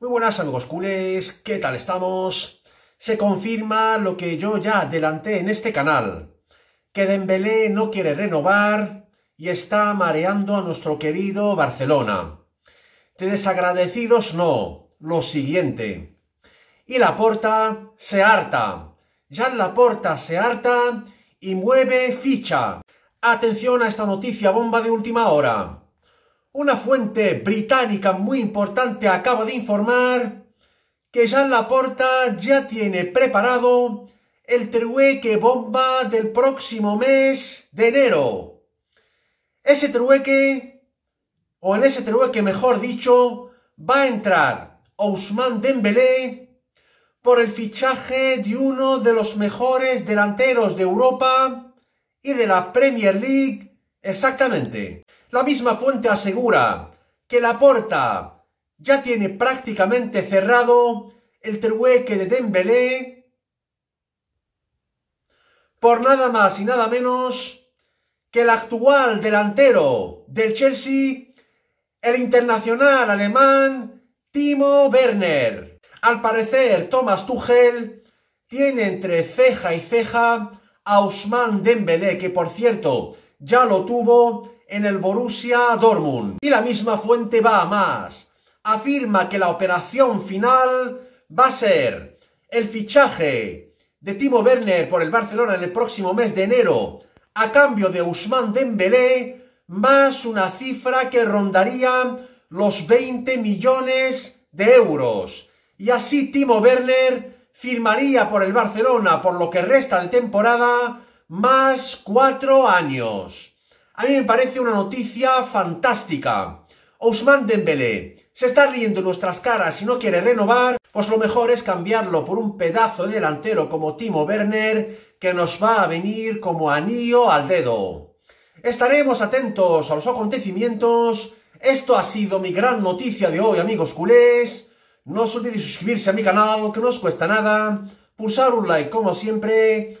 Muy buenas amigos cules, ¿qué tal estamos? Se confirma lo que yo ya adelanté en este canal, que Dembélé no quiere renovar y está mareando a nuestro querido Barcelona. De desagradecidos no, lo siguiente. Y la porta se harta. Ya la porta se harta y mueve ficha. Atención a esta noticia bomba de última hora. Una fuente británica muy importante acaba de informar que Jean Laporta ya tiene preparado el trueque bomba del próximo mes de enero. Ese trueque, o en ese trueque mejor dicho, va a entrar Ousmane Dembélé por el fichaje de uno de los mejores delanteros de Europa y de la Premier League exactamente. La misma fuente asegura que la puerta ya tiene prácticamente cerrado el trueque de Dembélé por nada más y nada menos que el actual delantero del Chelsea, el internacional alemán Timo Werner. Al parecer, Thomas Tuchel tiene entre ceja y ceja a Ousmane Dembélé, que por cierto ya lo tuvo en el Borussia Dortmund. Y la misma fuente va a más. Afirma que la operación final va a ser el fichaje de Timo Werner por el Barcelona en el próximo mes de enero a cambio de Usman Dembélé más una cifra que rondaría los 20 millones de euros. Y así Timo Werner firmaría por el Barcelona por lo que resta de temporada más cuatro años. A mí me parece una noticia fantástica. Ousmane Dembélé se está riendo en nuestras caras y no quiere renovar, pues lo mejor es cambiarlo por un pedazo de delantero como Timo Werner, que nos va a venir como anillo al dedo. Estaremos atentos a los acontecimientos. Esto ha sido mi gran noticia de hoy, amigos culés. No os olvidéis suscribirse a mi canal, que no os cuesta nada. Pulsar un like como siempre